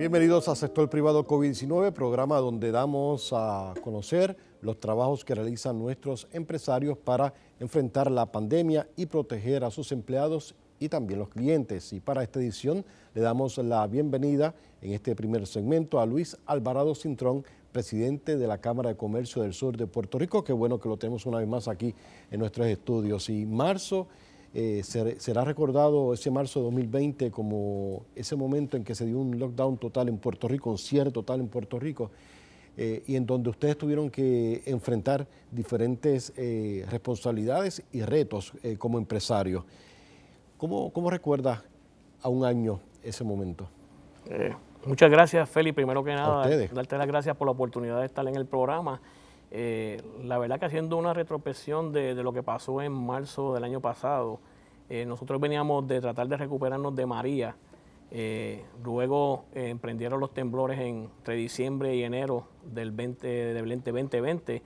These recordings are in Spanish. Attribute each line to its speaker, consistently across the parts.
Speaker 1: Bienvenidos a Sector Privado COVID-19, programa donde damos a conocer los trabajos que realizan nuestros empresarios para enfrentar la pandemia y proteger a sus empleados y también los clientes. Y para esta edición le damos la bienvenida en este primer segmento a Luis Alvarado Cintrón, presidente de la Cámara de Comercio del Sur de Puerto Rico. Qué bueno que lo tenemos una vez más aquí en nuestros estudios. Y marzo eh, será recordado ese marzo de 2020 como ese momento en que se dio un lockdown total en Puerto Rico, un cierre total en Puerto Rico, eh, y en donde ustedes tuvieron que enfrentar diferentes eh, responsabilidades y retos como empresarios. ¿Cómo, ¿Cómo recuerdas a un año ese momento?
Speaker 2: muchas gracias, Feli. Primero que nada, darte las gracias por la oportunidad de estar en el programa. la verdad que haciendo una retrospección de, lo que pasó en marzo del año pasado, eh, nosotros veníamos de tratar de recuperarnos de María. Eh, luego eh, emprendieron los temblores entre diciembre y enero del 20, 2020.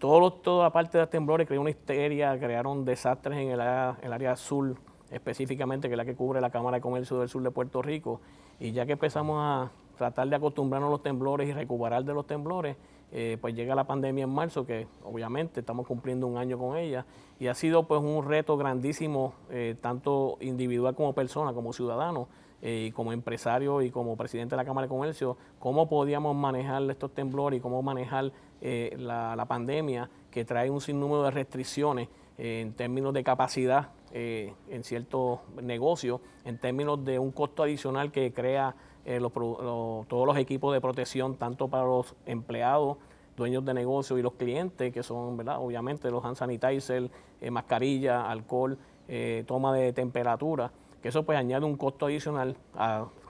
Speaker 2: Todo, toda la parte de los temblores creó una histeria, crearon desastres en el área, el área sur, específicamente, que es la que cubre la Cámara de Comercio del Sur de Puerto Rico. Y ya que empezamos a tratar de acostumbrarnos a los temblores y recuperar de los temblores, eh, pues llega la pandemia en marzo, que obviamente estamos cumpliendo un año con ella, y ha sido pues un reto grandísimo, eh, tanto individual como persona, como ciudadano, eh, y como empresario y como presidente de la Cámara de Comercio, cómo podíamos manejar estos temblores y cómo manejar la, la, pandemia que trae un sinnúmero de restricciones en términos de capacidad en ciertos negocios, en términos de un costo adicional que crea eh, los, todos los equipos de protección, tanto para los empleados, dueños de negocio y los clientes, que son, ¿verdad? obviamente, los hand sanitizer, eh, mascarilla, alcohol, eh, toma de temperatura, que eso pues añade un costo adicional,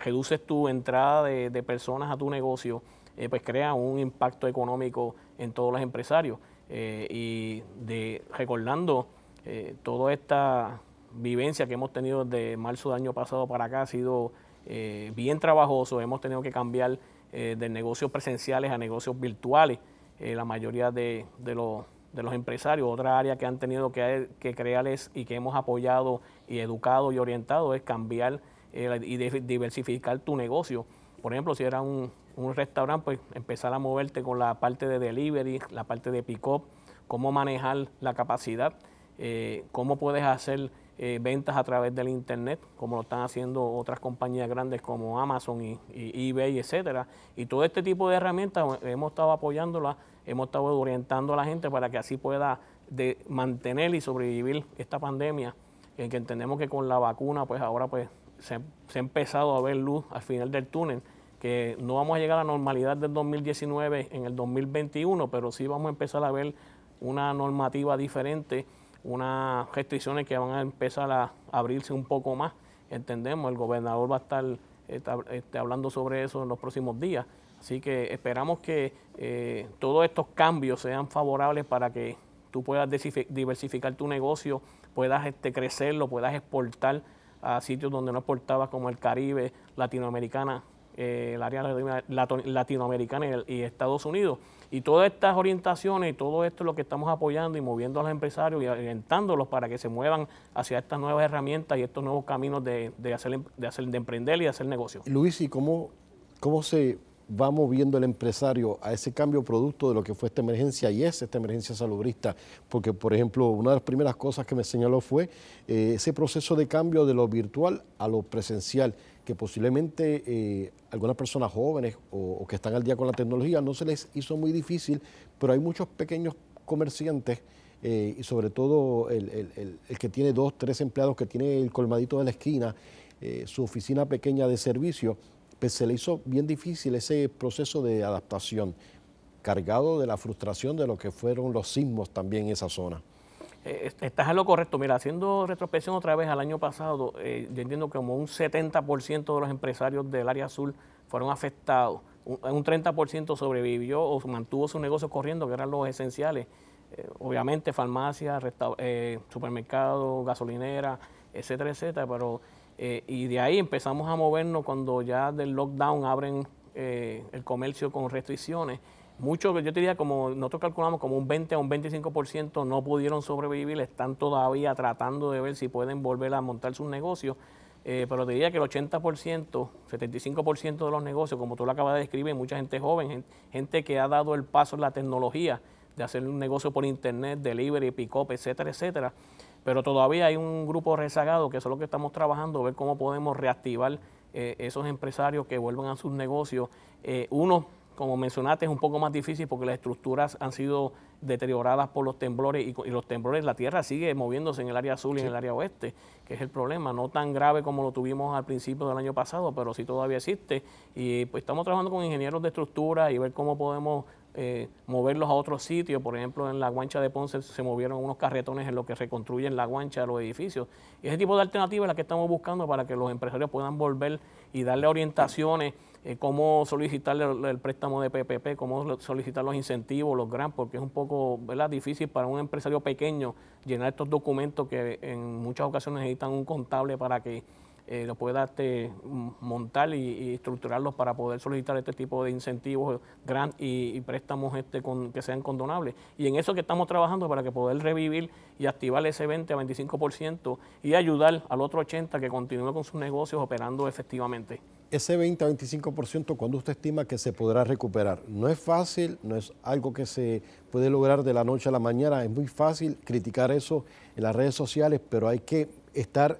Speaker 2: reduces tu entrada de, personas a tu negocio, eh, pues crea un impacto económico en todos los empresarios. y de, recordando toda esta vivencia que hemos tenido desde marzo del año pasado para acá, ha sido eh, bien trabajoso. Hemos tenido que cambiar eh, de negocios presenciales a negocios virtuales, eh, la mayoría de, los empresarios. Otra área que han tenido que, que crear y que hemos apoyado y educado y orientado es cambiar y diversificar tu negocio. Por ejemplo, si era un, un restaurante, pues empezar a moverte con la parte de delivery, la parte de pick-up, cómo manejar la capacidad, cómo puedes hacer eh, ventas a través del Internet, como lo están haciendo otras compañías grandes como Amazon y, eBay, etcétera. Y todo este tipo de herramientas eh, hemos estado apoyándola hemos estado orientando a la gente para que así pueda de mantener y sobrevivir esta pandemia, en que entendemos que con la vacuna, pues ahora pues se ha empezado a ver luz al final del túnel que no vamos a llegar a la normalidad del 2019 en el 2021, pero sí vamos a empezar a ver una normativa diferente unas restricciones que van a empezar a abrirse un poco más. Entendemos, el gobernador va a estar este, hablando sobre eso en los próximos días. Así que esperamos que eh, todos estos cambios sean favorables para que tú puedas diversificar tu negocio, puedas este, crecerlo, puedas exportar a sitios donde no exportabas como el Caribe, Latinoamericana, eh, el área latinoamericana y, Estados Unidos. Y todas estas orientaciones y todo esto es lo que estamos apoyando y moviendo a los empresarios y orientándolos para que se muevan hacia estas nuevas herramientas y estos nuevos caminos de, hacer, de, emprender y de hacer negocio.
Speaker 1: Luis, ¿y cómo, cómo se va moviendo el empresario a ese cambio producto de lo que fue esta emergencia y es esta emergencia salubrista? Porque, por ejemplo, una de las primeras cosas que me señaló fue eh, ese proceso de cambio de lo virtual a lo presencial que posiblemente eh, algunas personas jóvenes o, que están al día con la tecnología no se les hizo muy difícil, pero hay muchos pequeños comerciantes eh, y sobre todo el, que tiene dos, tres empleados, que tiene el colmadito de la esquina, eh, su oficina pequeña de servicio, pues se le hizo bien difícil ese proceso de adaptación, cargado de la frustración de lo que fueron los sismos también en esa zona.
Speaker 2: Eh, estás en lo correcto. Mira, haciendo retrospección otra vez al año pasado, eh, yo entiendo que como un 70% de los empresarios del área azul fueron afectados. Un, 30% sobrevivió o mantuvo su negocio corriendo, que eran los esenciales. Eh, obviamente, farmacias, supermercados, gasolineras, etcétera, etcétera. Pero, y de ahí empezamos a movernos cuando ya del lockdown abren el comercio con restricciones muchos, yo te diría como nosotros calculamos como un 20 a un 25% no pudieron sobrevivir, están todavía tratando de ver si pueden volver a montar sus negocios, eh, pero diría que el 80%, 75% de los negocios, como tú lo acabas de describir, mucha gente joven, gente que ha dado el paso en la tecnología de hacer un negocio por internet, delivery, pick-up, etcétera, etcétera, pero todavía hay un grupo rezagado que eso es lo que estamos trabajando, ver cómo podemos reactivar eh, esos empresarios que vuelvan a sus negocios. Eh, uno como mencionaste, es un poco más difícil porque las estructuras han sido deterioradas por los temblores y, los temblores, la tierra sigue moviéndose en el área azul y en el área oeste, que es el problema, no tan grave como lo tuvimos al principio del año pasado, pero sí todavía existe. Y pues estamos trabajando con ingenieros de estructura y ver cómo podemos eh, moverlos a otro sitio, Por ejemplo, en la guancha de Ponce se movieron unos carretones en los que reconstruyen la guancha de los edificios. Y ese tipo de alternativas es la que estamos buscando para que los empresarios puedan volver y darle orientaciones, eh, cómo solicitar el, préstamo de PPP, cómo solicitar los incentivos, los grants, porque es un poco difícil para un empresario pequeño llenar estos documentos que en muchas ocasiones necesitan un contable para que eh, lo pueda este, montar y, estructurarlos para poder solicitar este tipo de incentivos, eh, y, préstamos este con, que sean condonables. Y en eso que estamos trabajando para que poder revivir y activar ese 20 a 25% y ayudar al otro 80% que continúe con sus negocios operando efectivamente.
Speaker 1: Ese 20 a 25%, cuando usted estima que se podrá recuperar? No es fácil, no es algo que se puede lograr de la noche a la mañana, es muy fácil criticar eso en las redes sociales, pero hay que estar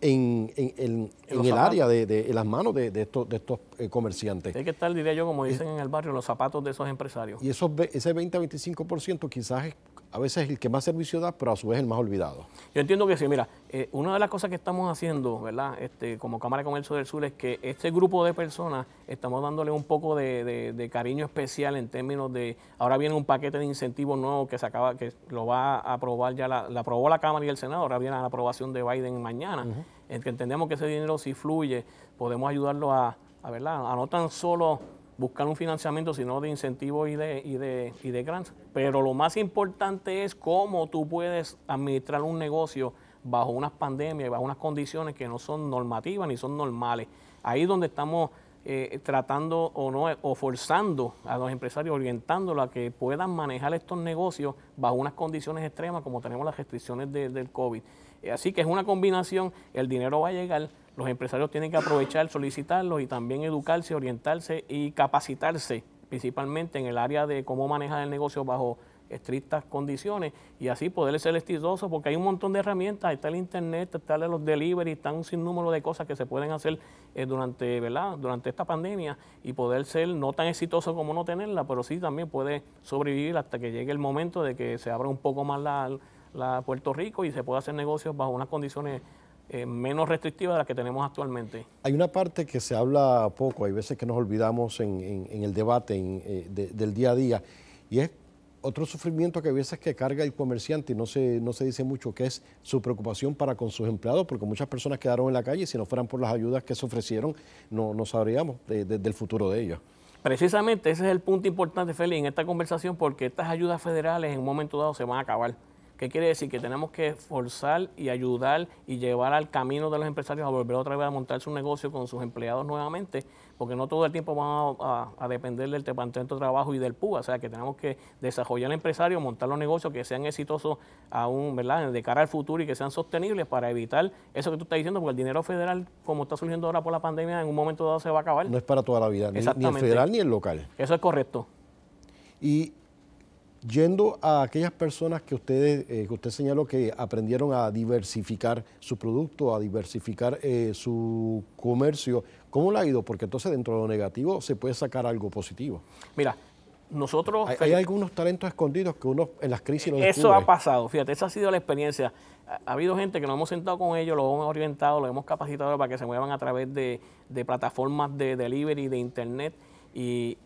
Speaker 1: en, en, en el área de, de, las manos de, estos, de estos eh, comerciantes. Hay
Speaker 2: que estar, diría yo, como eh, dicen en el barrio, los zapatos de esos empresarios.
Speaker 1: Y esos, ese 20-25% quizás es a veces es el que más servicio da, pero a su vez el más olvidado.
Speaker 2: Yo entiendo que sí, mira, eh, una de las cosas que estamos haciendo, ¿verdad? Este, como Cámara de Comercio del Sur es que este grupo de personas estamos dándole un poco de, cariño especial en términos de, ahora viene un paquete de incentivos nuevo que se acaba, que lo va a aprobar ya, la, la aprobó la Cámara y el Senado, ahora viene la aprobación de Biden mañana, entendemos que ese dinero si fluye, podemos ayudarlo a, a, ¿verdad? a no tan solo buscar un financiamiento, sino de incentivos y de, y de, y de grants. Pero lo más importante es cómo tú puedes administrar un negocio bajo unas pandemias y bajo unas condiciones que no son normativas ni son normales. Ahí es donde estamos eh, tratando o no o forzando a los empresarios, orientándolos a que puedan manejar estos negocios bajo unas condiciones extremas como tenemos las restricciones del COVID. Eh, así que es una combinación, el dinero va a llegar, los empresarios tienen que aprovechar, solicitarlos y también educarse, orientarse y capacitarse, principalmente en el área de cómo manejar el negocio bajo estrictas condiciones y así poder ser exitosos, porque hay un montón de herramientas, está el internet, está los delivery, están un sinnúmero de cosas que se pueden hacer eh, durante, durante esta pandemia y poder ser no tan exitoso como no tenerla, pero sí también puede sobrevivir hasta que llegue el momento de que se abra un poco más la, la Puerto Rico y se pueda hacer negocios bajo unas condiciones eh, menos restrictiva de la que tenemos actualmente.
Speaker 1: Hay una parte que se habla poco, hay veces que nos olvidamos en, el debate eh, del día a día, y es otro sufrimiento que a veces que carga el comerciante y no se, no se dice mucho, que es su preocupación para con sus empleados, porque muchas personas quedaron en la calle y si no fueran por las ayudas que se ofrecieron, no, sabríamos del futuro de ellos.
Speaker 2: Precisamente ese es el punto importante, Feli, en esta conversación, porque estas ayudas federales en un momento dado se van a acabar. ¿Qué quiere decir? Que tenemos que forzar y ayudar y llevar al camino de los empresarios a volver otra vez a montar su negocio con sus empleados nuevamente, porque no todo el tiempo van a, depender del Departamento de Trabajo y del PUA, o sea que tenemos que desarrollar el empresario, montar los negocios que sean exitosos aún, ¿verdad?, de cara al futuro y que sean sostenibles para evitar eso que tú estás diciendo, porque el dinero federal, como está surgiendo ahora por la pandemia, en un momento dado se va a acabar.
Speaker 1: No es para toda la vida, ni, ni el federal ni el local.
Speaker 2: Eso es correcto.
Speaker 1: Y Yendo a aquellas personas que, ustedes, eh, que usted señaló que aprendieron a diversificar su producto, a diversificar eh, su comercio, ¿cómo lo ha ido? Porque entonces dentro de lo negativo se puede sacar algo positivo. Mira,
Speaker 2: nosotros... Hay, algunos
Speaker 1: talentos escondidos que uno en las crisis los Eso ha
Speaker 2: pasado, fíjate, esa ha sido la experiencia. Ha, habido gente que nos hemos sentado con ellos, los hemos orientado, los hemos capacitado para que se muevan a través de, de plataformas de delivery, de internet, y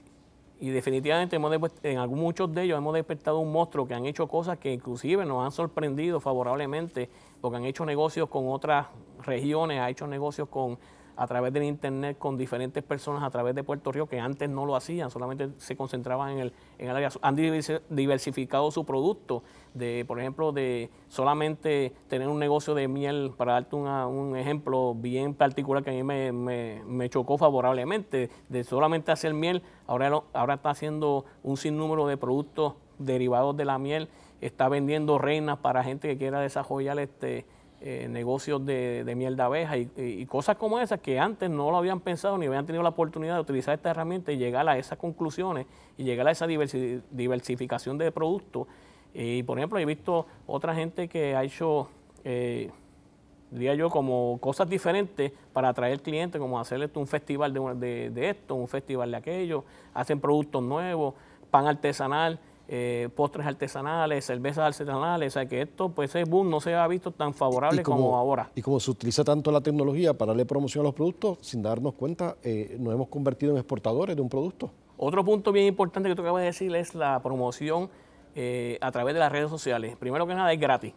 Speaker 2: y definitivamente hemos en muchos de ellos hemos despertado un monstruo que han hecho cosas que inclusive nos han sorprendido favorablemente porque han hecho negocios con otras regiones, ha hecho negocios con a través del internet con diferentes personas a través de Puerto Rico que antes no lo hacían, solamente se concentraban en el, en el área. Han diversificado su producto de, por ejemplo, de solamente tener un negocio de miel, para darte un ejemplo bien particular que a mí me, me, chocó favorablemente, de solamente hacer miel, ahora, ahora está haciendo un sinnúmero de productos derivados de la miel, está vendiendo reinas para gente que quiera desarrollar este eh, negocios de, miel de abeja y, cosas como esas que antes no lo habían pensado ni habían tenido la oportunidad de utilizar esta herramienta y llegar a esas conclusiones y llegar a esa diversificación de productos y por ejemplo, he visto otra gente que ha hecho, eh, diría yo, como cosas diferentes para atraer clientes, como hacerle un festival de, esto, un festival de aquello, hacen productos nuevos, pan artesanal, eh, postres artesanales, cervezas artesanales, o sea que esto, pues ese boom no se ha visto tan favorable como,
Speaker 1: ahora. Y como se utiliza tanto la tecnología para darle promoción a los productos, sin darnos cuenta, eh, nos hemos convertido en exportadores de un producto.
Speaker 2: Otro punto bien importante que tú acabas de decir es la promoción eh, a través de las redes sociales. Primero que nada es gratis.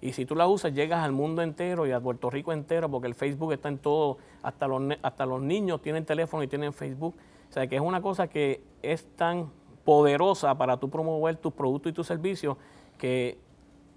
Speaker 2: Y si tú la usas, llegas al mundo entero y a Puerto Rico entero, porque el Facebook está en todo, hasta los, hasta los niños tienen teléfono y tienen Facebook. O sea, que es una cosa que es tan poderosa para tú promover tus productos y tus servicios que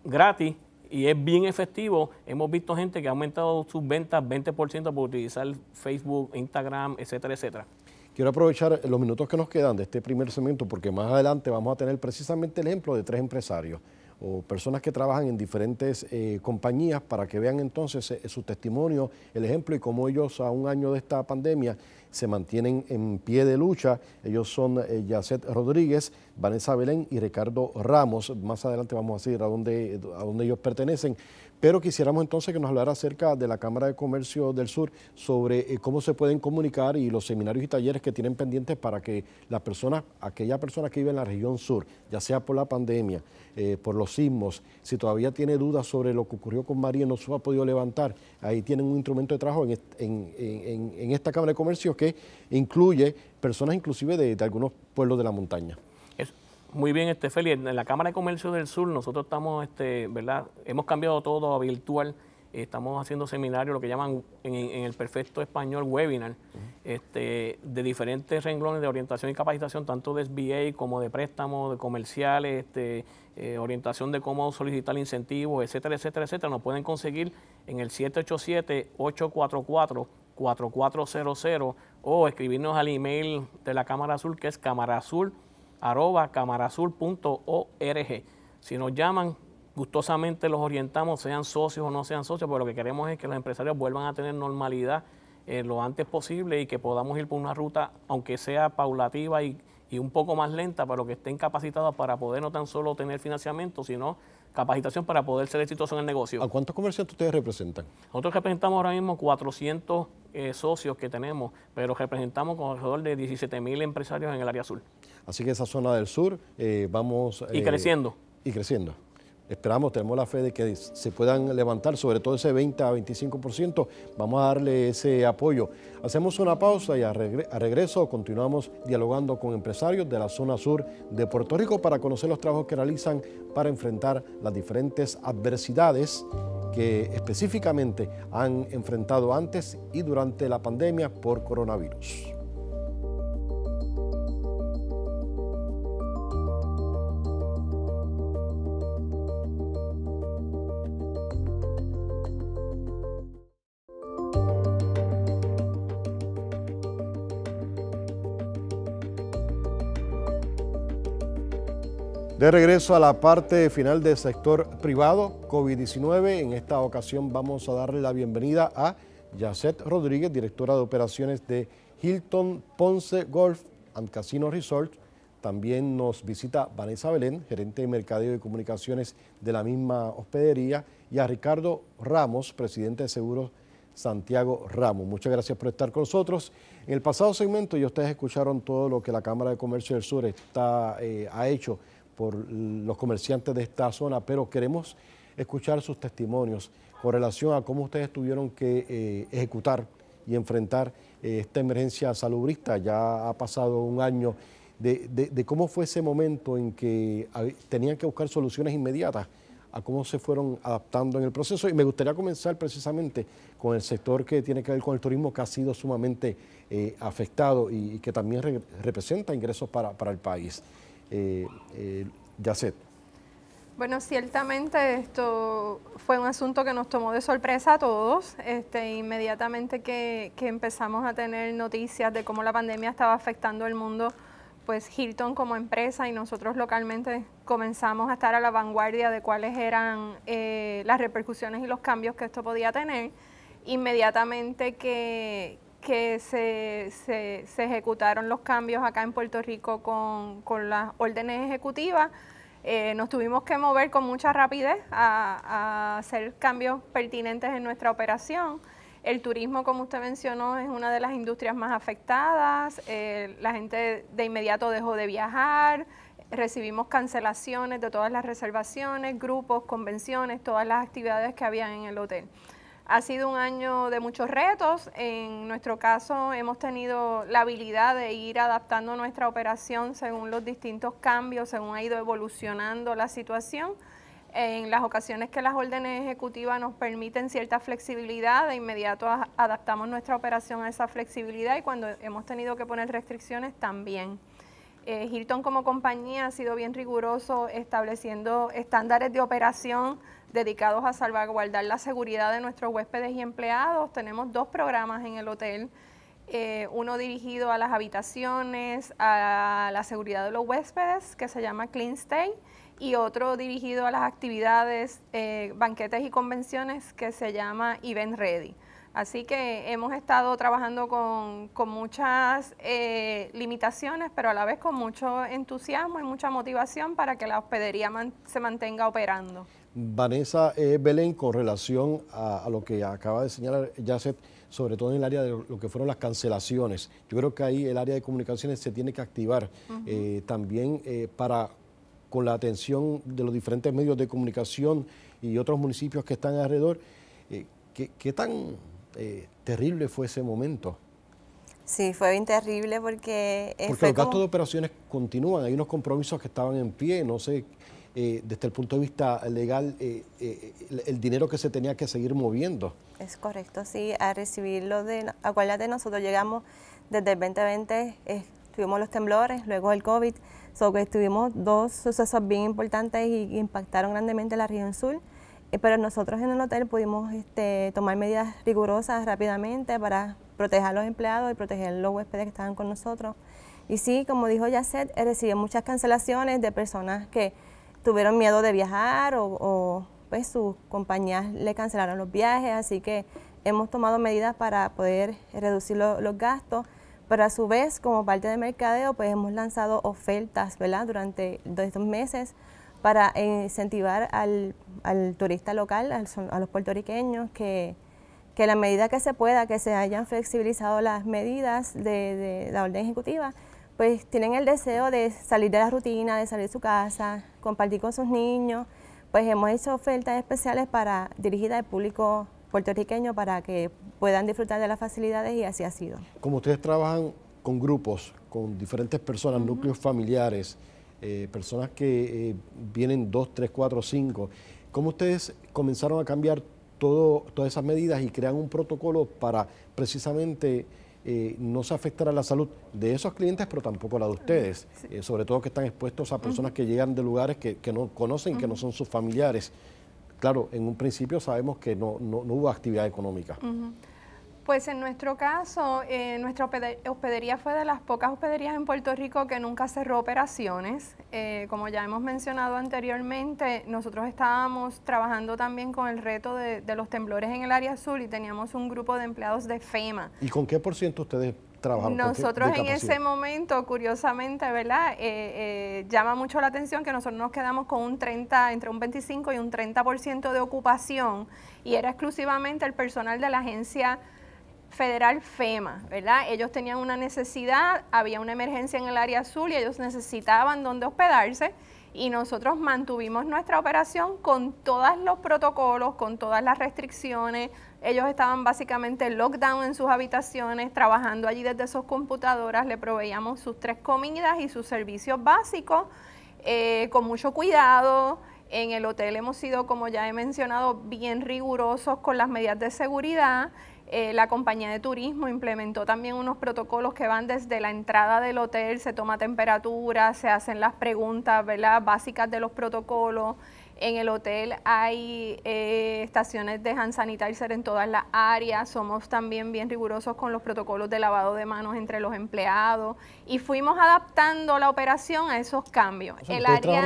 Speaker 2: gratis y es bien efectivo. Hemos visto gente que ha aumentado sus ventas 20% por utilizar Facebook, Instagram, etcétera, etcétera.
Speaker 1: Quiero aprovechar los minutos que nos quedan de este primer segmento porque más adelante vamos a tener precisamente el ejemplo de tres empresarios o personas que trabajan en diferentes eh, compañías para que vean entonces eh, su testimonio, el ejemplo y cómo ellos a un año de esta pandemia se mantienen en pie de lucha. Ellos son eh, Yacet Rodríguez, Vanessa Belén y Ricardo Ramos. Más adelante vamos a decir a dónde, a dónde ellos pertenecen. Pero quisiéramos entonces que nos hablara acerca de la Cámara de Comercio del Sur, sobre eh, cómo se pueden comunicar y los seminarios y talleres que tienen pendientes para que la persona, aquella persona que vive en la región sur, ya sea por la pandemia, eh, por los sismos, si todavía tiene dudas sobre lo que ocurrió con María y no se ha podido levantar, ahí tienen un instrumento de trabajo en, esta Cámara de Comercio que incluye personas inclusive de algunos pueblos de la montaña.
Speaker 2: Muy bien, Estefeli. En la Cámara de Comercio del Sur nosotros estamos, este, ¿verdad? Hemos cambiado todo a virtual. Estamos haciendo seminarios, lo que llaman en, el perfecto español webinar, este, de diferentes renglones de orientación y capacitación, tanto de SBA como de préstamos, de comerciales, este, eh, orientación de cómo solicitar incentivos, etcétera, etcétera, etcétera. Nos pueden conseguir en el 787-844-4400 o escribirnos al email de la Cámara Azul, que es cámara azul arroba camarazul.org. Si nos llaman, gustosamente los orientamos, sean socios o no sean socios, pero lo que queremos es que los empresarios vuelvan a tener normalidad eh, lo antes posible y que podamos ir por una ruta, aunque sea paulativa y, un poco más lenta, pero que estén capacitados para poder no tan solo tener financiamiento, sino capacitación para poder ser exitosos en el negocio. ¿A cuántos comerciantes ustedes representan? Nosotros representamos ahora mismo 400 eh, socios que tenemos, pero representamos con alrededor de 17.000 mil empresarios en el área azul.
Speaker 1: Así que esa zona del sur eh, vamos... Y eh, creciendo. Y creciendo. Esperamos, tenemos la fe de que se puedan levantar, sobre todo ese 20 a 25%. Vamos a darle ese apoyo. Hacemos una pausa y a regreso continuamos dialogando con empresarios de la zona sur de Puerto Rico para conocer los trabajos que realizan para enfrentar las diferentes adversidades que específicamente han enfrentado antes y durante la pandemia por coronavirus. De regreso a la parte final del sector privado, COVID-19, en esta ocasión vamos a darle la bienvenida a Jacet Rodríguez, directora de operaciones de Hilton Ponce Golf and Casino Resort. También nos visita Vanessa Belén, gerente de Mercadeo y Comunicaciones de la misma hospedería, y a Ricardo Ramos, presidente de Seguros Santiago Ramos. Muchas gracias por estar con nosotros. En el pasado segmento ya ustedes escucharon todo lo que la Cámara de Comercio del Sur está, eh, ha hecho por los comerciantes de esta zona, pero queremos escuchar sus testimonios con relación a cómo ustedes tuvieron que eh, ejecutar y enfrentar eh, esta emergencia salubrista. Ya ha pasado un año de, cómo fue ese momento en que ah, tenían que buscar soluciones inmediatas a cómo se fueron adaptando en el proceso. Y me gustaría comenzar precisamente con el sector que tiene que ver con el turismo, que ha sido sumamente eh, afectado y, que también representa ingresos para el país. Eh, eh, Yacet.
Speaker 3: Bueno, ciertamente esto fue un asunto que nos tomó de sorpresa a todos. Este, inmediatamente que, empezamos a tener noticias de cómo la pandemia estaba afectando el mundo, pues Hilton como empresa y nosotros localmente comenzamos a estar a la vanguardia de cuáles eran eh, las repercusiones y los cambios que esto podía tener. Inmediatamente que, que se, ejecutaron los cambios acá en Puerto Rico con, las órdenes ejecutivas. Eh, nos tuvimos que mover con mucha rapidez a, hacer cambios pertinentes en nuestra operación. El turismo, como usted mencionó, es una de las industrias más afectadas. Eh, la gente de inmediato dejó de viajar. Recibimos cancelaciones de todas las reservaciones, grupos, convenciones, todas las actividades que habían en el hotel. Ha sido un año de muchos retos. En nuestro caso hemos tenido la habilidad de ir adaptando nuestra operación según los distintos cambios, según ha ido evolucionando la situación. En las ocasiones que las órdenes ejecutivas nos permiten cierta flexibilidad, de inmediato adaptamos nuestra operación a esa flexibilidad y cuando hemos tenido que poner restricciones también. Eh, Hilton como compañía ha sido bien riguroso estableciendo estándares de operación dedicados a salvaguardar la seguridad de nuestros huéspedes y empleados. Tenemos dos programas en el hotel, eh, uno dirigido a las habitaciones, a la seguridad de los huéspedes, que se llama Clean Stay, y otro dirigido a las actividades, eh, banquetes y convenciones, que se llama Event Ready. Así que hemos estado trabajando con, muchas eh, limitaciones, pero a la vez con mucho entusiasmo y mucha motivación para que la hospedería se mantenga operando.
Speaker 1: Vanessa eh, Belén, con relación a, lo que acaba de señalar Yacet, sobre todo en el área de lo que fueron las cancelaciones. Yo creo que ahí el área de comunicaciones se tiene que activar eh, también eh, para con la atención de los diferentes medios de comunicación y otros municipios que están alrededor. ¿qué, tan terrible fue ese momento?
Speaker 4: Sí, fue bien terrible porque... Porque los gastos de
Speaker 1: operaciones continúan, hay unos compromisos que estaban en pie, no sé eh, desde el punto de vista legal, eh, eh, el, dinero que se tenía que seguir moviendo.
Speaker 4: Es correcto, sí, a recibirlo de... Acuérdate, nosotros llegamos desde el 2020, tuvimos los temblores, luego el COVID, so que tuvimos dos sucesos bien importantes y, impactaron grandemente la región sur pero nosotros en el hotel pudimos este, tomar medidas rigurosas rápidamente para proteger a los empleados y proteger a los huéspedes que estaban con nosotros. Y sí, como dijo Yacet, recibí muchas cancelaciones de personas que tuvieron miedo de viajar o, pues sus compañías le cancelaron los viajes, así que hemos tomado medidas para poder reducir los gastos, pero a su vez, como parte de mercadeo, pues hemos lanzado ofertas, ¿verdad?, durante estos meses para incentivar al, turista local, a los puertorriqueños, que, la medida que se pueda, que se hayan flexibilizado las medidas de la orden ejecutiva, pues tienen el deseo de salir de la rutina, de salir de su casa, compartir con sus niños. Pues hemos hecho ofertas especiales para dirigidas al público puertorriqueño para que puedan disfrutar de las facilidades y así ha sido.
Speaker 1: Como ustedes trabajan con grupos, con diferentes personas, núcleos familiares, eh, personas que eh, vienen dos, tres, cuatro, cinco, ¿cómo ustedes comenzaron a cambiar todo, todas esas medidas y crean un protocolo para precisamente eh, no se afectará la salud de esos clientes, pero tampoco la de ustedes, eh, sobre todo que están expuestos a personas que llegan de lugares que, no conocen, que no son sus familiares. Claro, en un principio sabemos que no, no, hubo actividad económica.
Speaker 3: Pues en nuestro caso, eh, nuestra hospedería fue de las pocas hospederías en Puerto Rico que nunca cerró operaciones. Eh, como ya hemos mencionado anteriormente, nosotros estábamos trabajando también con el reto de, los temblores en el área azul y teníamos un grupo de empleados de FEMA.
Speaker 1: ¿Y con qué por ciento ustedes trabajaron? Nosotros en ese
Speaker 3: momento, curiosamente, ¿verdad? Eh, llama mucho la atención que nosotros nos quedamos con un 30, entre un 25 y un 30% de ocupación y era exclusivamente el personal de la agencia federal FEMA, ¿verdad? Ellos tenían una necesidad, había una emergencia en el área azul y ellos necesitaban dónde hospedarse y nosotros mantuvimos nuestra operación con todos los protocolos, con todas las restricciones. Ellos estaban básicamente en lockdown en sus habitaciones, trabajando allí desde sus computadoras, le proveíamos sus tres comidas y sus servicios básicos eh, con mucho cuidado. En el hotel hemos sido, como ya he mencionado, bien rigurosos con las medidas de seguridad. Eh, la compañía de turismo implementó también unos protocolos que van desde la entrada del hotel, se toma temperatura, se hacen las preguntas básicas de los protocolos. En el hotel hay eh, estaciones de hand sanitizer en todas las áreas. Somos también bien rigurosos con los protocolos de lavado de manos entre los empleados y fuimos adaptando la operación a esos cambios.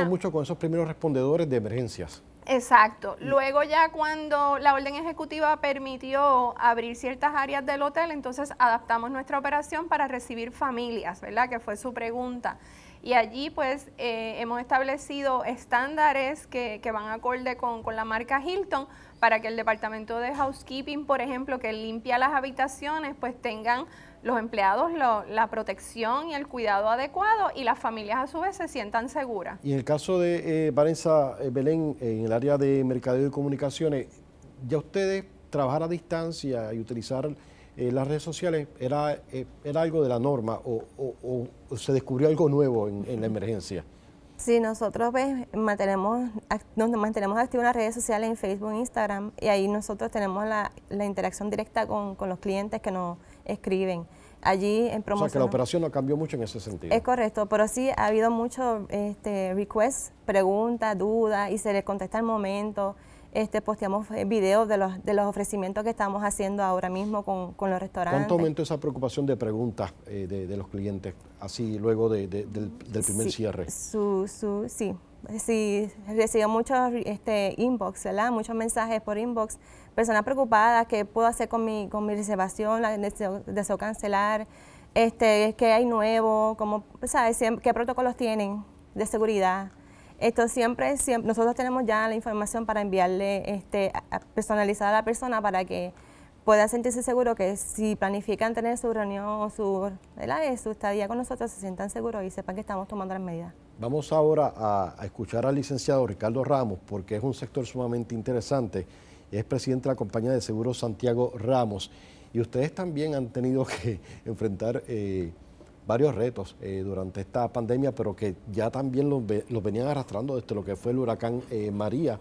Speaker 1: mucho con esos primeros respondedores de emergencias.
Speaker 3: Exacto. Luego ya cuando la orden ejecutiva permitió abrir ciertas áreas del hotel, entonces adaptamos nuestra operación para recibir familias, ¿verdad? Que fue su pregunta. Y allí pues eh, hemos establecido estándares que, que van acorde con, con la marca Hilton, para que el departamento de housekeeping, por ejemplo, que limpia las habitaciones, pues tengan los empleados la protección y el cuidado adecuado y las familias a su vez se sientan seguras.
Speaker 1: Y en el caso de eh, eh Belén, en el área de mercadeo y comunicaciones, ya ustedes trabajar a distancia y utilizar eh, las redes sociales eh, era, algo de la norma o, se descubrió algo nuevo en la emergencia.
Speaker 4: Sí, nosotros pues, mantenemos, nos mantenemos activos las redes sociales, en Facebook, Instagram, y ahí nosotros tenemos la, interacción directa con, los clientes que nos escriben. Allí en promoción. O sea que la operación
Speaker 1: no cambió mucho en ese sentido. Es
Speaker 4: correcto, pero sí ha habido muchos este, requests, preguntas, dudas, y se les contesta al momento este, posteamos eh, videos de los, de los ofrecimientos que estamos haciendo ahora mismo con, los restaurantes. ¿Cuánto aumentó
Speaker 1: esa preocupación de preguntas eh, de, los clientes, así luego del, primer cierre?
Speaker 4: sí, sí, recibió muchos este, inbox, muchos mensajes por inbox, personas preocupadas, qué puedo hacer con mi, con mi reservación, deseo, cancelar, este, qué hay nuevo, cómo, qué protocolos tienen de seguridad. Esto siempre, nosotros tenemos ya la información para enviarle este, personalizada a la persona para que pueda sentirse seguro que si planifican tener su reunión o su, eh, su estadía con nosotros, se sientan seguros y sepan que estamos tomando las medidas.
Speaker 1: Vamos ahora a, escuchar al licenciado Ricardo Ramos, porque es un sector sumamente interesante. Es presidente de la compañía de seguros Santiago Ramos. Y ustedes también han tenido que enfrentar... Eh, varios retos eh, durante esta pandemia, pero que ya también los, venían arrastrando desde lo que fue el huracán eh, María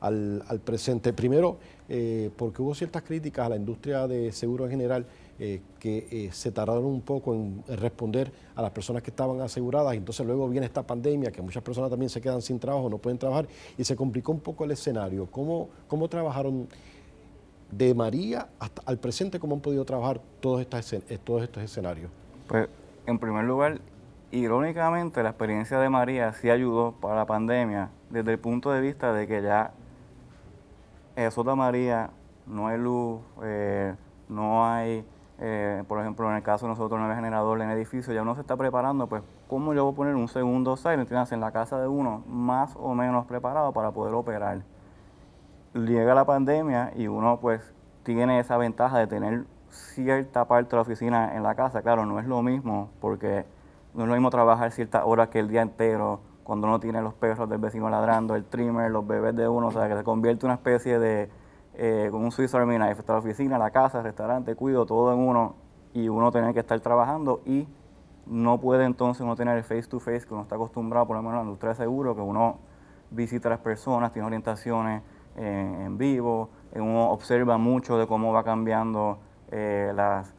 Speaker 1: al, presente. Primero, eh, porque hubo ciertas críticas a la industria de seguro en general. que se tardaron un poco en responder a las personas que estaban aseguradas, y entonces luego viene esta pandemia, que muchas personas también se quedan sin trabajo, no pueden trabajar, y se complicó un poco el escenario. ¿Cómo, cómo trabajaron de María hasta al presente, cómo han podido trabajar todos, estos escenarios?
Speaker 5: Pues en primer lugar, irónicamente la experiencia de María sí ayudó para la pandemia desde el punto de vista de que ya en Sota María no hay luz, eh, no hay, eh, por ejemplo, en el caso de nosotros no hay generador en el edificio, ya uno se está preparando, pues ¿cómo yo voy a poner un segundo tienes en la casa de uno más o menos preparado para poder operar? Llega la pandemia y uno pues tiene esa ventaja de tener cierta parte de la oficina en la casa. Claro, no es lo mismo, porque no es lo mismo trabajar ciertas horas que el día entero, cuando uno tiene los perros del vecino ladrando, el trimmer, los bebés de uno, o sea, que se convierte en una especie de, eh, como un Swiss Army Knife, está la oficina, la casa, el restaurante, cuido, todo en uno, y uno tiene que estar trabajando y no puede entonces uno tener el face to face que uno está acostumbrado, por lo menos en la industria de seguro, que uno visita a las personas, tiene orientaciones eh, en vivo, uno observa mucho de cómo va cambiando eh, las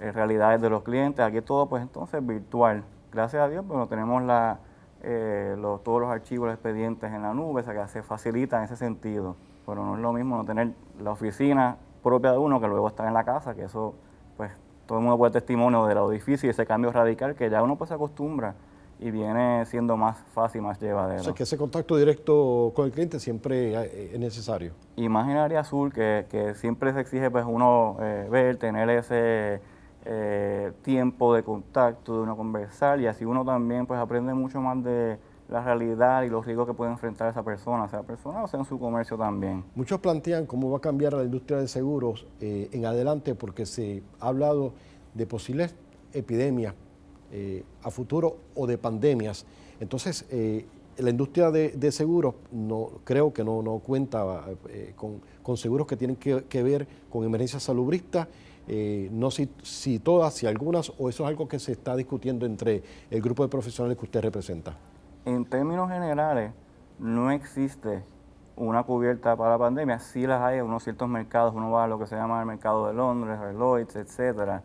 Speaker 5: eh, realidades de los clientes. Aquí todo, pues entonces, virtual. Gracias a Dios, pues no tenemos la, eh, los, todos los archivos, los expedientes en la nube, o sea, que se facilita en ese sentido. Pero no es lo mismo no tener la oficina propia de uno que luego está en la
Speaker 1: casa, que eso,
Speaker 5: pues, todo el mundo puede testimonio de lo difícil, ese cambio radical que ya uno pues se acostumbra y viene siendo más fácil, más llevadero. O sea, que
Speaker 1: ese contacto directo con el cliente siempre eh, es necesario.
Speaker 5: Imaginaria azul, que, siempre se exige pues uno eh, ver, tener ese eh, tiempo de contacto, de uno conversar, y así uno también pues aprende mucho más de la realidad y los riesgos que puede enfrentar esa persona, sea persona o sea en su comercio también.
Speaker 1: Muchos plantean cómo va a cambiar la industria de seguros en adelante porque se ha hablado de posibles epidemias eh, a futuro o de pandemias. Entonces, eh, la industria de, seguros no, creo que no, cuenta eh, con, seguros que tienen que, ver con emergencias salubristas. no si, si todas, si algunas, o eso es algo que se está discutiendo entre el grupo de profesionales que usted representa. En términos generales,
Speaker 5: no existe una cubierta para la pandemia, sí las hay en unos ciertos mercados, uno va a lo que se llama el mercado de Londres, Lloyds, etcétera,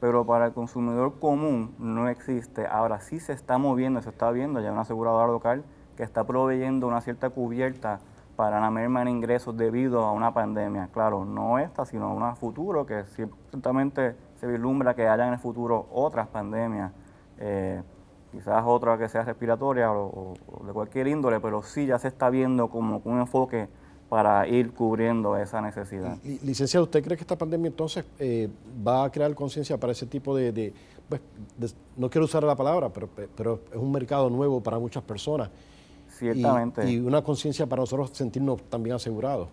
Speaker 5: pero para el consumidor común no existe. Ahora sí se está moviendo, se está viendo, ya una aseguradora local que está proveyendo una cierta cubierta para la merma en ingresos debido a una pandemia. Claro, no esta, sino una futuro, que ciertamente se vislumbra que haya en el futuro otras pandemias, eh, quizás otra que sea respiratoria o, o, de cualquier índole, pero sí ya se está viendo como un enfoque para ir cubriendo esa necesidad.
Speaker 1: Licenciado, ¿usted cree que esta pandemia entonces eh, va a crear conciencia para ese tipo de, pues, no quiero usar la palabra, pero, pero es un mercado nuevo para muchas personas?
Speaker 5: Ciertamente. Y,
Speaker 1: una conciencia para nosotros sentirnos también asegurados.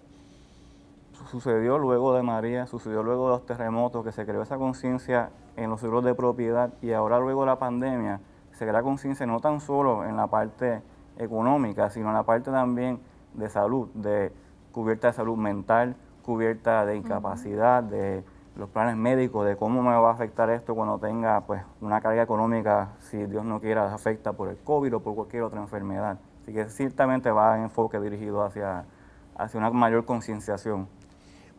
Speaker 5: Sucedió luego de María, sucedió luego de los terremotos, que se creó esa conciencia en los seguros de propiedad y ahora luego de la pandemia se crea conciencia no tan solo en la parte económica, sino en la parte también de salud, de cubierta de salud mental, cubierta de incapacidad, de los planes médicos, de cómo me va a afectar esto cuando tenga pues una carga económica, si Dios no quiera, afecta por el COVID o por cualquier otra enfermedad. Así que ciertamente va a enfoque dirigido hacia, hacia una mayor concienciación.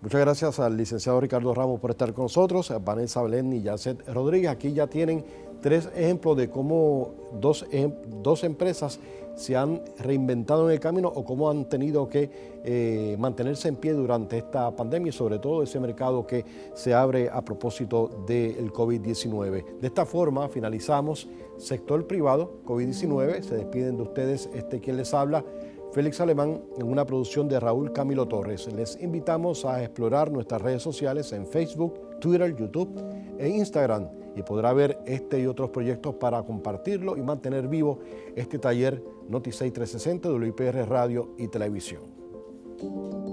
Speaker 1: Muchas gracias al licenciado Ricardo Ramos por estar con nosotros, a Vanessa Belén y Yacet Rodríguez. Aquí ya tienen tres ejemplos de cómo dos, em, dos empresas se han reinventado en el camino o cómo han tenido que eh, mantenerse en pie durante esta pandemia y sobre todo ese mercado que se abre a propósito del COVID-19. De esta forma finalizamos sector privado COVID-19. Se despiden de ustedes este quien les habla. Félix Alemán en una producción de Raúl Camilo Torres. Les invitamos a explorar nuestras redes sociales en Facebook, Twitter, YouTube e Instagram y podrá ver este y otros proyectos para compartirlo y mantener vivo este taller Noti 360 de WIPR Radio y Televisión.